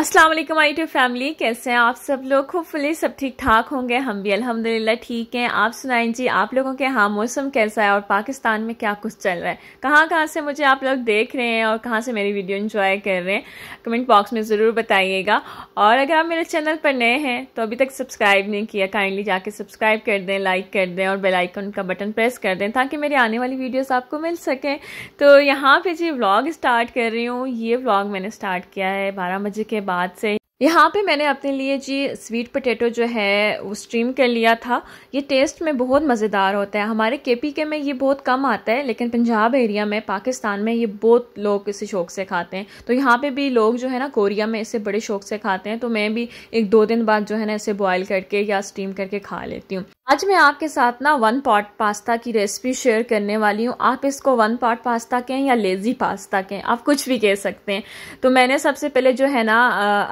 अस्सलाम वालेकुम आई to family कैसे हैं आप सब लोग फुली सब ठीक ठाक होंगे हम भी अल्हम्दुलिल्लाह ठीक हैं आप सुनाएं जी आप लोगों के यहाँ मौसम कैसा है और पाकिस्तान में क्या कुछ चल रहा है कहाँ कहाँ से मुझे आप लोग देख रहे हैं और कहाँ से मेरी वीडियो एंजॉय कर रहे हैं कमेंट बॉक्स में ज़रूर बताइएगा और अगर आप मेरे चैनल पर नए हैं तो अभी तक सब्सक्राइब नहीं किया काइंडली जाके सब्सक्राइब कर दें लाइक कर दें और बेलाइकन का बटन प्रेस कर दें ताकि मेरी आने वाली वीडियोज़ आपको मिल सकें तो यहाँ पर जी व्लॉग स्टार्ट कर रही हूँ ये व्लॉग मैंने स्टार्ट किया है बारह बजे के बाद से यहाँ पे मैंने अपने लिए जी स्वीट पोटैटो जो है वो स्ट्रीम कर लिया था ये टेस्ट में बहुत मज़ेदार होता है हमारे के पी के में ये बहुत कम आता है लेकिन पंजाब एरिया में पाकिस्तान में ये बहुत लोग इसे शौक़ से खाते हैं तो यहाँ पे भी लोग जो है ना कोरिया में इसे बड़े शौक़ से खाते हैं तो मैं भी एक दो दिन बाद जो है ना इसे बॉयल करके या स्टीम करके खा लेती हूँ आज मैं आपके साथ ना वन पॉट पास्ता की रेसिपी शेयर करने वाली हूँ आप इसको वन पॉट पास्ता कहें या लेज़ी पास्ता कहें आप कुछ भी कह सकते हैं तो मैंने सबसे पहले जो है ना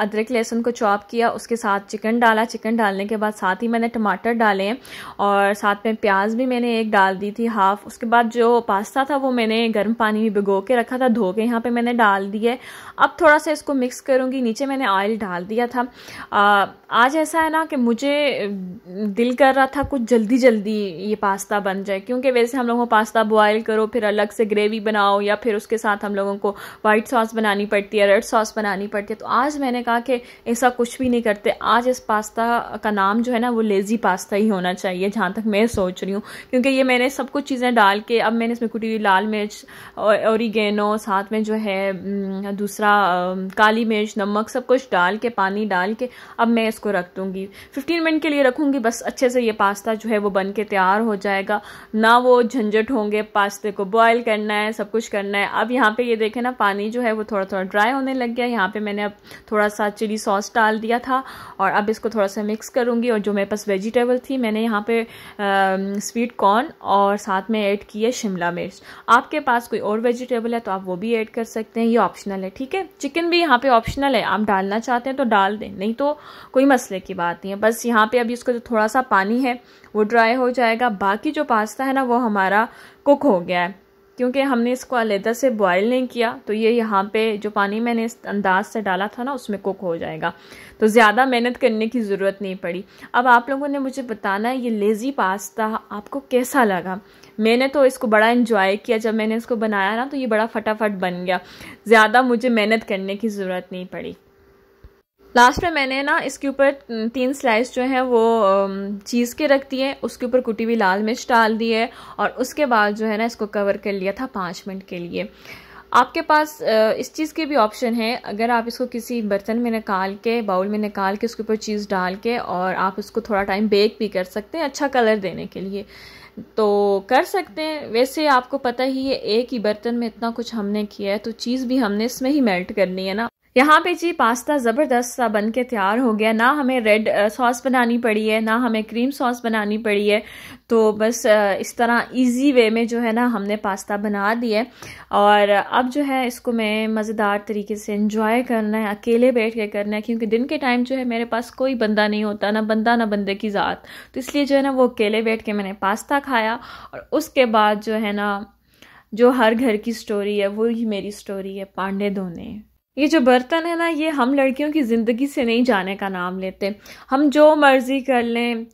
अदरक लहसुन को चॉप किया उसके साथ चिकन डाला चिकन डालने के बाद साथ ही मैंने टमाटर डाले और साथ में प्याज भी मैंने एक डाल दी थी हाफ उसके बाद जो पास्ता था वो मैंने गर्म पानी में भिगो के रखा था धो के यहाँ पे मैंने डाल दिए अब थोड़ा सा इसको मिक्स करूँगी नीचे मैंने ऑयल डाल दिया था आज ऐसा है ना कि मुझे दिल कर रहा था कुछ जल्दी जल्दी ये पास्ता बन जाए क्योंकि वैसे हम लोगों को पास्ता बॉयल करो फिर अलग से ग्रेवी बनाओ या फिर उसके साथ हम लोगों को वाइट सॉस बनानी पड़ती है रेड सॉस बनानी पड़ती है तो आज मैंने कहा कि ऐसा कुछ भी नहीं करते आज इस पास्ता का नाम जो है ना वो लेज़ी पास्ता ही होना चाहिए जहाँ तक मैं सोच रही हूँ क्योंकि ये मैंने सब कुछ चीज़ें डाल के अब मैंने इसमें कुटी हुई लाल मिर्च और औरिगेनो साथ में जो है दूसरा काली मिर्च नमक सब कुछ डाल के पानी डाल के अब मैं इसको रख दूँगी फिफ्टीन मिनट के लिए रखूँगी बस अच्छे से ये पास्ता जो है वो बन के तैयार हो जाएगा ना वो झंझट होंगे पास्ते को बॉयल करना है सब कुछ करना है अब यहाँ पे ये देखें ना पानी जो है वो थोड़ा थोड़ा ड्राई होने लग गया यहाँ पे मैंने अब थोड़ा सा चिली चिली सॉस डाल दिया था और अब इसको थोड़ा सा मिक्स करूँगी और जो मेरे पास वेजिटेबल थी मैंने यहाँ पे स्वीट कॉर्न और साथ में ऐड की है शिमला मिर्च आपके पास कोई और वेजिटेबल है तो आप वो भी ऐड कर सकते हैं ये ऑप्शनल है ठीक है चिकन भी यहाँ पर ऑप्शनल है आप डालना चाहते हैं तो डाल दें नहीं तो कोई मसले की बात नहीं है बस यहाँ पर अभी उसका जो थोड़ा सा पानी है वो ड्राई हो जाएगा बाकी जो पास्ता है ना वो हमारा कुक हो गया है क्योंकि हमने इसको अलहदा से बॉयल नहीं किया तो ये यहाँ पे जो पानी मैंने इस अंदाज से डाला था ना उसमें कुक हो जाएगा तो ज़्यादा मेहनत करने की ज़रूरत नहीं पड़ी अब आप लोगों ने मुझे बताना ये लेज़ी पास्ता आपको कैसा लगा मैंने तो इसको बड़ा इन्जॉय किया जब मैंने इसको बनाया ना तो ये बड़ा फटाफट बन गया ज़्यादा मुझे मेहनत करने की ज़रूरत नहीं पड़ी लास्ट में मैंने ना इसके ऊपर तीन स्लाइस जो है वो चीज़ के रख दिए उसके ऊपर कुटी हुई लाल मिर्च डाल दी है और उसके बाद जो है ना इसको कवर कर लिया था पाँच मिनट के लिए आपके पास इस चीज़ के भी ऑप्शन है अगर आप इसको किसी बर्तन में निकाल के बाउल में निकाल के उसके ऊपर चीज़ डाल के और आप इसको थोड़ा टाइम बेक भी कर सकते हैं अच्छा कलर देने के लिए तो कर सकते हैं वैसे आपको पता ही है एक ही बर्तन में इतना कुछ हमने किया है तो चीज़ भी हमने इसमें ही मेल्ट करनी है ना यहाँ पे जी पास्ता ज़बरदस्त सा बन के तैयार हो गया ना हमें रेड सॉस uh, बनानी पड़ी है ना हमें क्रीम सॉस बनानी पड़ी है तो बस uh, इस तरह इजी वे में जो है ना हमने पास्ता बना दिया और अब जो है इसको मैं मज़ेदार तरीके से इंजॉय करना है अकेले बैठ के करना है क्योंकि दिन के टाइम जो है मेरे पास कोई बंदा नहीं होता ना बंदा ना बंदे की ज़ात तो इसलिए जो है ना वो अकेले बैठ के मैंने पास्ता खाया और उसके बाद जो है ना जो हर घर की स्टोरी है वो ही मेरी स्टोरी है पांडे धोने ये जो बर्तन है ना ये हम लड़कियों की ज़िंदगी से नहीं जाने का नाम लेते हम जो मर्ज़ी कर लें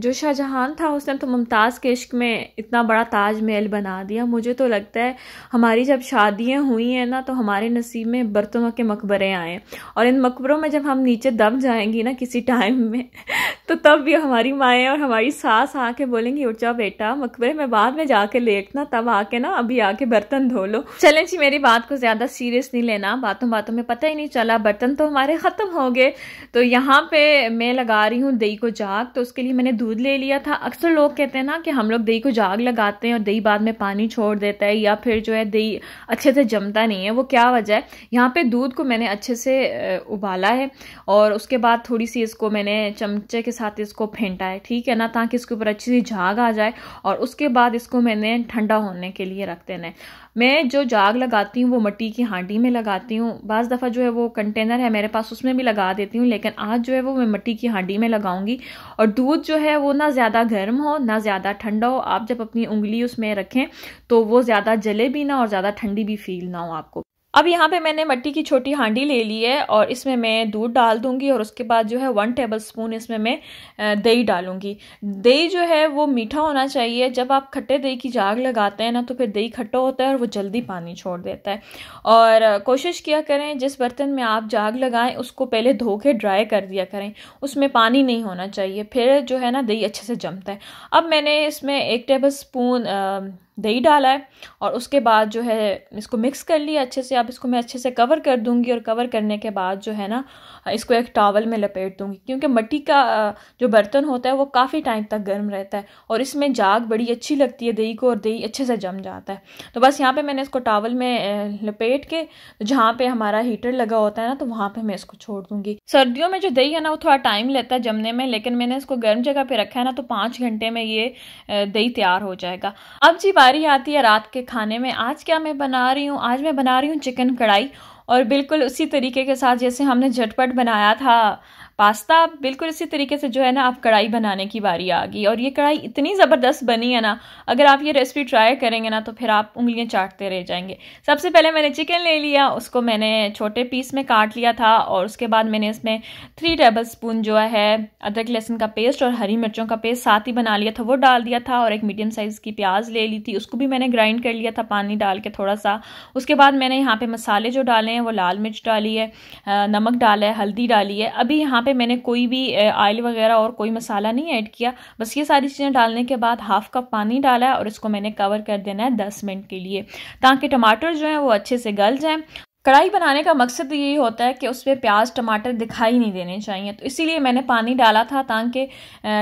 जो शाहजहान था उसने तो मुमताज़ के इश्क में इतना बड़ा ताजमहल बना दिया मुझे तो लगता है हमारी जब शादियाँ हुई हैं ना तो हमारे नसीब में बर्तनों के मकबरे आए और इन मकबरों में जब हम नीचे दब जाएंगी ना किसी टाइम में तो तब भी हमारी माएँ और हमारी सास आके बोलेंगी उठ जाओ बेटा मकबरे में बाद में जाके लेटना तब आके ना अभी आके बर्तन धो लो चलें जी मेरी बात को ज़्यादा सीरियस नहीं लेना बातों बातों મે પતાઈ ની ચાલા બર્તન તો હમારે ખતમ હો ગયે તો યહાં પે મે લગા રહી હું દહીં કો જાગ તો ઉસકે લિયે મેને દૂધ લે લિયા થા અક્ષર લોગ કહેતે હે ના કે હમ લોગ દહીં કો જાગ લગાતે હે ઓર દહીં બાદ મે પાણી છોડ દેતા હે يا ફિર જો હે દહીં અચ્છે સે જમતા નહીં હે વો ક્યા વજહ હે યહાં પે દૂધ કો મેને અચ્છે સે ઉબાલા હે ઓર ઉસકે બાદ થોડી સી ઇસકો મેને ચમચે કે સાથ ઇસકો ફેટા હે ઠીક હે ના તાકી ઇસકે ઉપર અચ્છી સી જાગ આ જાય ઓર ઉસકે બાદ ઇસકો મેને ઠંડા હોને કે લિયે રખ દેના હે मैं जो जाग लगाती हूँ वो मट्टी की हांडी में लगाती हूँ बज़ दफ़ा जो है वो कंटेनर है मेरे पास उसमें भी लगा देती हूँ लेकिन आज जो है वो मैं मट्टी की हांडी में लगाऊंगी और दूध जो है वो ना ज़्यादा गर्म हो ना ज़्यादा ठंडा हो आप जब अपनी उंगली उसमें रखें तो वो ज़्यादा जले भी ना और ज़्यादा ठंडी भी फील ना हो आपको अब यहाँ पे मैंने मट्टी की छोटी हांडी ले ली है और इसमें मैं दूध डाल दूंगी और उसके बाद जो है वन टेबल स्पून इसमें मैं दही डालूंगी दही जो है वो मीठा होना चाहिए जब आप खट्टे दही की जाग लगाते हैं ना तो फिर दही खट्टा होता है और वो जल्दी पानी छोड़ देता है और कोशिश किया करें जिस बर्तन में आप जाग लगाएं उसको पहले धो के ड्राई कर दिया करें उसमें पानी नहीं होना चाहिए फिर जो है ना दही अच्छे से जमता है अब मैंने इसमें एक टेबल स्पून दही डाला है और उसके बाद जो है इसको मिक्स कर लिया अच्छे से अब इसको मैं अच्छे से कवर कर दूंगी और कवर करने के बाद जो है ना इसको एक टावल में लपेट दूंगी क्योंकि मट्टी का जो बर्तन होता है वो काफ़ी टाइम तक गर्म रहता है और इसमें जाग बड़ी अच्छी लगती है दही को और दही अच्छे से जम जाता है तो बस यहाँ पर मैंने इसको टावल में लपेट के जहाँ पर हमारा हीटर लगा होता है ना तो वहाँ पर मैं इसको छोड़ दूँगी सर्दियों में जो दही है ना वो थोड़ा टाइम लेता है जमने में लेकिन मैंने इसको गर्म जगह पर रखा है ना तो पाँच घंटे में ये दही तैयार हो जाएगा अब जी बात बारी आती है रात के खाने में आज क्या मैं बना रही हूँ आज मैं बना रही हूँ चिकन कढ़ाई और बिल्कुल उसी तरीके के साथ जैसे हमने झटपट बनाया था पास्ता बिल्कुल इसी तरीके से जो है ना आप कढ़ाई बनाने की बारी आ गई और ये कढ़ाई इतनी ज़बरदस्त बनी है ना अगर आप ये रेसिपी ट्राई करेंगे ना तो फिर आप उंगलियाँ चाटते रह जाएंगे सबसे पहले मैंने चिकन ले लिया उसको मैंने छोटे पीस में काट लिया था और उसके बाद मैंने इसमें थ्री टेबल स्पून जो है अदरक लहसुन का पेस्ट और हरी मिर्चों का पेस्ट साथ ही बना लिया था वो डाल दिया था और एक मीडियम साइज़ की प्याज ले ली थी उसको भी मैंने ग्राइंड कर लिया था पानी डाल के थोड़ा सा उसके बाद मैंने यहाँ पर मसाले जो डाले हैं वो लाल मिर्च डाली है नमक डाला है हल्दी डाली है अभी यहाँ पे मैंने कोई भी ऑयल वगैरह और कोई मसाला नहीं ऐड किया बस ये सारी चीज़ें डालने के बाद हाफ कप पानी डाला है और इसको मैंने कवर कर देना है दस मिनट के लिए ताकि टमाटर जो है वो अच्छे से गल जाए कढ़ाई बनाने का मकसद यही होता है कि उसमें प्याज टमाटर दिखाई नहीं देने चाहिए तो इसीलिए मैंने पानी डाला था ताकि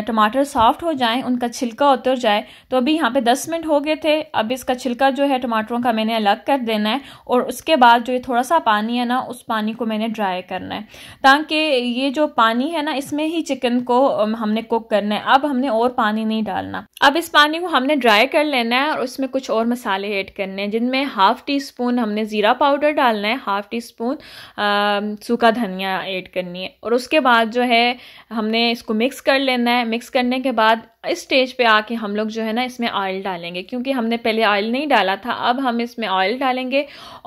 टमाटर सॉफ्ट हो जाएं उनका छिलका उतर जाए तो अभी यहाँ पे 10 मिनट हो गए थे अब इसका छिलका जो है टमाटरों का मैंने अलग कर देना है और उसके बाद जो ये थोड़ा सा पानी है ना उस पानी को मैंने ड्राई करना है ताकि ये जो पानी है ना इसमें ही चिकन को हमने कुक करना है अब हमने और पानी नहीं डालना अब इस पानी को हमने ड्राई कर लेना है और उसमें कुछ और मसाले ऐड करने हैं जिनमें हाफ़ टी स्पून हमने ज़ीरा पाउडर डालना है है हाफ टी स्पून सूखा धनिया ऐड करनी है और उसके बाद जो है हमने इसको मिक्स कर लेना है मिक्स करने के बाद इस स्टेज पे आके हम लोग जो है ना इसमें ऑयल डालेंगे क्योंकि हमने पहले ऑयल नहीं डाला था अब हम इसमें ऑयल डालेंगे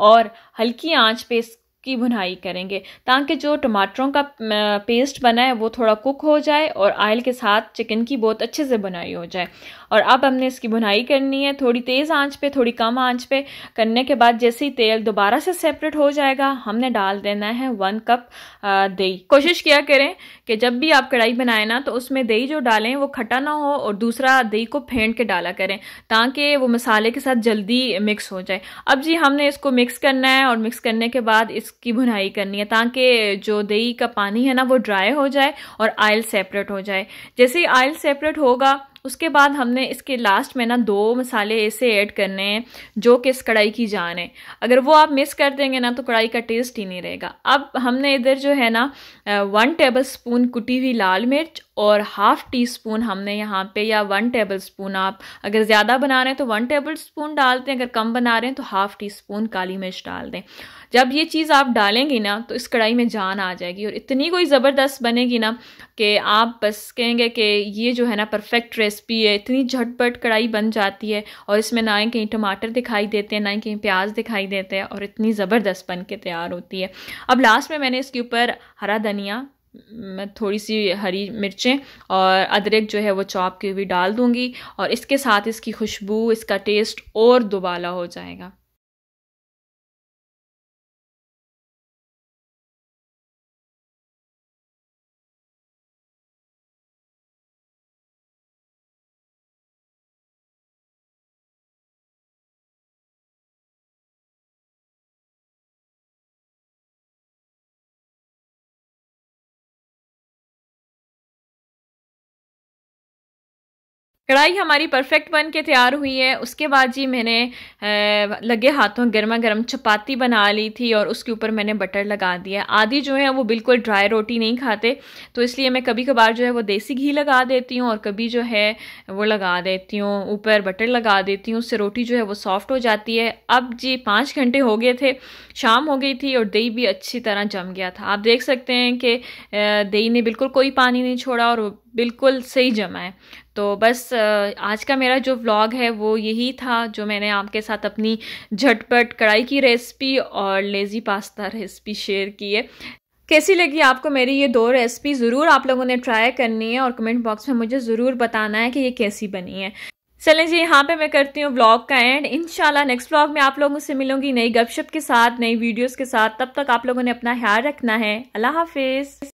और हल्की आंच पे की भुनाई करेंगे ताकि जो टमाटरों का पेस्ट बना है वो थोड़ा कुक हो जाए और आयल के साथ चिकन की बहुत अच्छे से बनाई हो जाए और अब हमने इसकी बुनाई करनी है थोड़ी तेज़ आंच पे थोड़ी कम आंच पे करने के बाद जैसे ही तेल दोबारा से सेपरेट हो जाएगा हमने डाल देना है वन कप दही कोशिश किया करें कि जब भी आप कढ़ाई बनाए ना तो उसमें दही जो डालें वो खट्टा ना हो और दूसरा दही को फेंट के डाला करें ताकि वो मसाले के साथ जल्दी मिक्स हो जाए अब जी हमने इसको मिक्स करना है और मिक्स करने के बाद इसकी भुनाई करनी है ताकि जो दही का पानी है ना वो ड्राई हो जाए और आयल सेपरेट हो जाए जैसे ही आयल सेपरेट होगा उसके बाद हमने इसके लास्ट में ना दो मसाले ऐसे ऐड करने हैं जो कि इस कढ़ाई की जान है अगर वो आप मिस कर देंगे ना तो कढ़ाई का टेस्ट ही नहीं रहेगा अब हमने इधर जो है ना वन टेबल स्पून कुटी हुई लाल मिर्च और हाफ़ टी स्पून हमने यहाँ पे या वन टेबल स्पून आप अगर ज़्यादा बना रहे हैं तो वन टेबल स्पून डाल दें अगर कम बना रहे हैं तो हाफ़ टी स्पून काली मिर्च डाल दें जब ये चीज़ आप डालेंगी ना तो इस कढ़ाई में जान आ जाएगी और इतनी कोई ज़बरदस्त बनेगी ना कि आप बस कहेंगे कि ये जो है ना परफेक्ट रेसिपी है इतनी झटपट कढ़ाई बन जाती है और इसमें ना ही कहीं टमाटर दिखाई देते हैं ना ही कहीं प्याज दिखाई देते हैं और इतनी ज़बरदस्त बन के तैयार होती है अब लास्ट में मैंने इसके ऊपर हरा धनिया मैं थोड़ी सी हरी मिर्चें और अदरक जो है वो चॉप की हुई डाल दूँगी और इसके साथ इसकी खुशबू इसका टेस्ट और दुबाला हो जाएगा कढ़ाई हमारी परफेक्ट बन के तैयार हुई है उसके बाद जी मैंने लगे हाथों गर्मा गर्म चपाती बना ली थी और उसके ऊपर मैंने बटर लगा दिया आदि जो है वो बिल्कुल ड्राई रोटी नहीं खाते तो इसलिए मैं कभी कभार जो है वो देसी घी लगा देती हूँ और कभी जो है वो लगा देती हूँ ऊपर बटर लगा देती हूँ उससे रोटी जो है वो सॉफ्ट हो जाती है अब जी पाँच घंटे हो गए थे शाम हो गई थी और दही भी अच्छी तरह जम गया था आप देख सकते हैं कि दही ने बिल्कुल कोई पानी नहीं छोड़ा और बिल्कुल सही जमा है तो बस आज का मेरा जो व्लॉग है वो यही था जो मैंने आपके साथ अपनी झटपट कढ़ाई की रेसिपी और लेज़ी पास्ता रेसिपी शेयर की है कैसी लगी आपको मेरी ये दो रेसिपी ज़रूर आप लोगों ने ट्राई करनी है और कमेंट बॉक्स में मुझे ज़रूर बताना है कि ये कैसी बनी है चलें जी यहाँ पे मैं करती हूँ व्लॉग का एंड इनशाला नेक्स्ट व्लॉग में आप लोगों से मिलूंगी नई गपशप के साथ नई वीडियोस के साथ तब तक आप लोगों ने अपना ख्याल रखना है अल्लाह हाफिज़